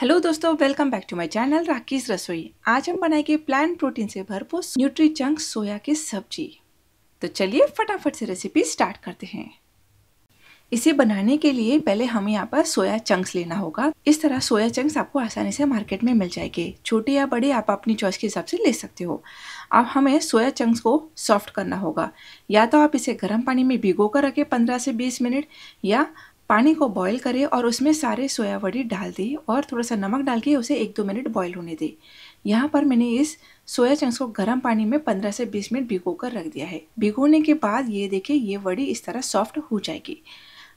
hello दोस्तों welcome back to my channel Rakesh Rasoi आज हम बनाएंगे प्लांट प्रोटीन से भरपूर न्यूट्री चंक सोया की सब्जी तो चलिए फटाफट से रेसिपी स्टार्ट करते हैं इसे बनाने के लिए पहले हमें यहाँ पर सोया चंक्स लेना होगा इस तरह सोया चंक्स आपको आसानी से मार्केट में मिल जाएंगे छोटे या बड़े आप अपनी चॉइस के हिसाब से ले सकते हो अब हमें सोया चंक्स को सॉफ्ट करना होगा या तो आप इसे गर्म पानी में भिगो कर रखें पंद्रह से बीस मिनट या पानी को बॉईल करें और उसमें सारे सोया वड़ी डाल दें और थोड़ा सा नमक डाल के उसे एक दो मिनट बॉईल होने दें यहाँ पर मैंने इस सोया चंक्स को गर्म पानी में 15 से 20 मिनट भिगो कर रख दिया है भिगोने के बाद ये देखिए ये वड़ी इस तरह सॉफ्ट हो जाएगी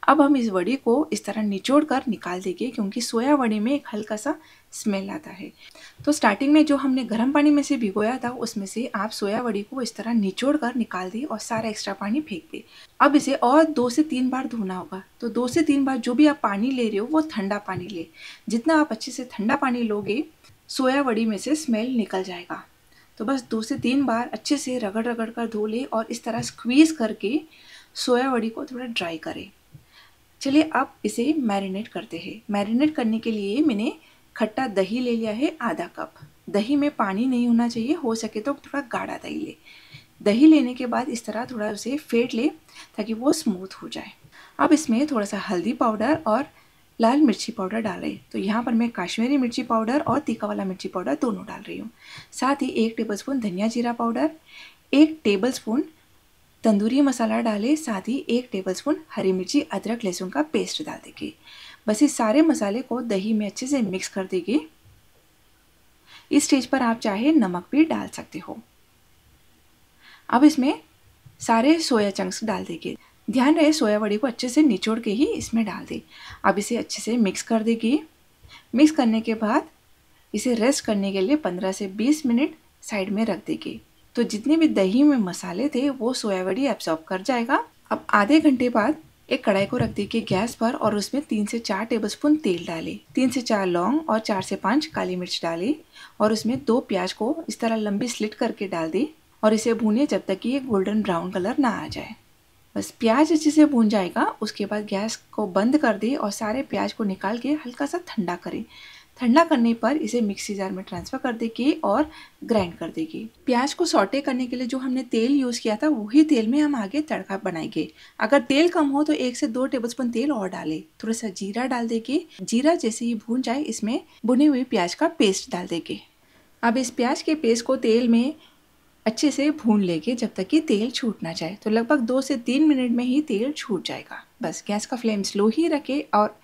अब हम इस वड़े को इस तरह निचोड़ कर निकाल देंगे क्योंकि सोया वड़े में एक हल्का सा स्मेल आता है तो स्टार्टिंग में जो हमने गर्म पानी में से भिगोया था उसमें से आप सोया वड़ी को इस तरह निचोड़ कर निकाल दें और सारा एक्स्ट्रा पानी फेंक दें अब इसे और दो से तीन बार धोना होगा तो दो से तीन बार जो भी आप पानी ले रहे हो वो ठंडा पानी ले जितना आप अच्छे से ठंडा पानी लोगे सोया वड़ी में से स्मेल निकल जाएगा तो बस दो से तीन बार अच्छे से रगड़ रगड़ कर धो ले और इस तरह स्क्वीज़ करके सोया वड़ी को थोड़ा ड्राई करें चलिए आप इसे मैरिनेट करते हैं मैरिनेट करने के लिए मैंने खट्टा दही ले लिया है आधा कप दही में पानी नहीं होना चाहिए हो सके तो थोड़ा गाढ़ा दही ले दही लेने के बाद इस तरह थोड़ा उसे फेंट ले ताकि वो स्मूथ हो जाए अब इसमें थोड़ा सा हल्दी पाउडर और लाल मिर्ची पाउडर डाल रही तो यहाँ पर मैं काश्मीरी मिर्ची पाउडर और तीखा वाला मिर्ची पाउडर दोनों डाल रही हूँ साथ ही एक टेबलस्पून धनिया जीरा पाउडर एक टेबलस्पून तंदूरी मसाला डालें साथ ही एक टेबलस्पून हरी मिर्ची अदरक लहसुन का पेस्ट डाल देंगे बस इस सारे मसाले को दही में अच्छे से मिक्स कर देंगे इस स्टेज पर आप चाहे नमक भी डाल सकते हो अब इसमें सारे सोया चंक्स डाल देंगे ध्यान रहे सोया बड़ी को अच्छे से निचोड़ के ही इसमें डाल दें अब इसे अच्छे से मिक्स कर देगी मिक्स करने के बाद इसे रेस्ट करने के लिए 15 से 20 मिनट साइड में रख देगी तो जितने भी दही में मसाले थे वो सोयाबड़ी एब्जॉर्ब कर जाएगा अब आधे घंटे बाद एक कढ़ाई को रख दीजिए गैस पर और उसमें तीन से चार टेबलस्पून तेल डालें तीन से चार लौंग और चार से पाँच काली मिर्च डालें और उसमें दो प्याज को इस तरह लंबी स्लिट करके डाल दें और इसे भूनिए जब तक कि ये गोल्डन ब्राउन कलर ना आ जाए बस प्याज अच्छे से भून जाएगा उसके बाद गैस को बंद कर दें और सारे प्याज को निकाल के हल्का सा ठंडा करें ठंडा करने पर इसे मिक्सी जार में ट्रांसफ़र कर देगी और ग्राइंड कर देगी प्याज को सॉटे करने के लिए जो हमने तेल यूज़ किया था वही तेल में हम आगे तड़का बनाएंगे अगर तेल कम हो तो एक से दो टेबलस्पून तेल और डालें थोड़ा सा जीरा डाल देगी जीरा जैसे ही भून जाए इसमें भुने हुए प्याज का पेस्ट डाल देंगे अब इस प्याज के पेस्ट को तेल में अच्छे से भून लेंगे जब तक कि तेल छूट ना जाए तो लगभग दो से तीन मिनट में ही तेल छूट जाएगा बस गैस का फ्लेम स्लो ही रखें और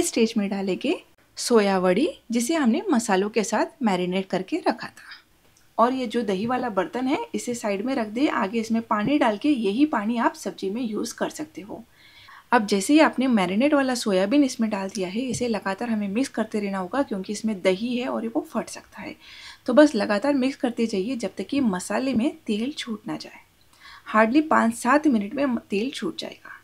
इस स्टेज में डालेंगे सोया वड़ी जिसे हमने मसालों के साथ मैरिनेट करके रखा था और ये जो दही वाला बर्तन है इसे साइड में रख दे आगे इसमें पानी डाल के यही पानी आप सब्जी में यूज़ कर सकते हो अब जैसे ही आपने मैरिनेट वाला सोयाबीन इसमें डाल दिया है इसे लगातार हमें मिक्स करते रहना होगा क्योंकि इसमें दही है और ये वो फट सकता है तो बस लगातार मिक्स करते जाइए जब तक कि मसाले में तेल छूट ना जाए हार्डली पाँच सात मिनट में तेल छूट जाएगा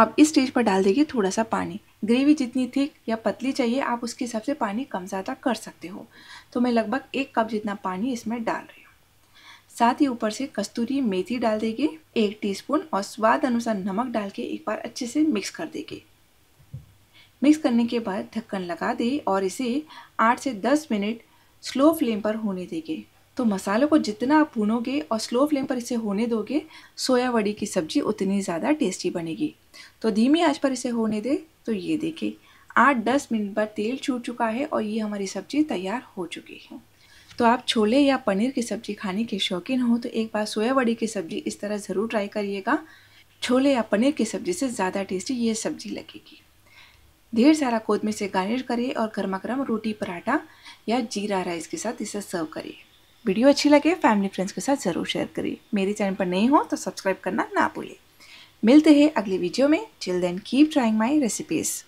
अब इस स्टेज पर डाल देंगे थोड़ा सा पानी ग्रेवी जितनी थिक या पतली चाहिए आप उसके हिसाब से पानी कम ज़्यादा कर सकते हो तो मैं लगभग एक कप जितना पानी इसमें डाल रही हूँ साथ ही ऊपर से कस्तूरी मेथी डाल देंगे एक टीस्पून और स्वाद अनुसार नमक डाल के एक बार अच्छे से मिक्स कर देंगे मिक्स करने के बाद ढक्कन लगा दे और इसे आठ से दस मिनट स्लो फ्लेम पर होने देंगे तो मसालों को जितना आप भूनोगे और स्लो फ्लेम पर इसे होने दोगे सोया वड़ी की सब्ज़ी उतनी ज़्यादा टेस्टी बनेगी तो धीमी आंच पर इसे होने दे तो ये देखिए आठ दस मिनट पर तेल छूट चुका है और ये हमारी सब्ज़ी तैयार हो चुकी है तो आप छोले या पनीर की सब्ज़ी खाने के शौकीन हो तो एक बार सोया वड़ी की सब्ज़ी इस तरह ज़रूर ट्राई करिएगा छोले या पनीर की सब्ज़ी से ज़्यादा टेस्टी ये सब्ज़ी लगेगी ढेर सारा कोदमे से गार्निश करिए और गर्मा गर्म रोटी पराठा या जीरा राइस के साथ इसे सर्व करिए वीडियो अच्छी लगे फैमिली फ्रेंड्स के साथ ज़रूर शेयर करिए मेरे चैनल पर नहीं हो तो सब्सक्राइब करना ना भूलिए मिलते हैं अगले वीडियो में till then keep trying my recipes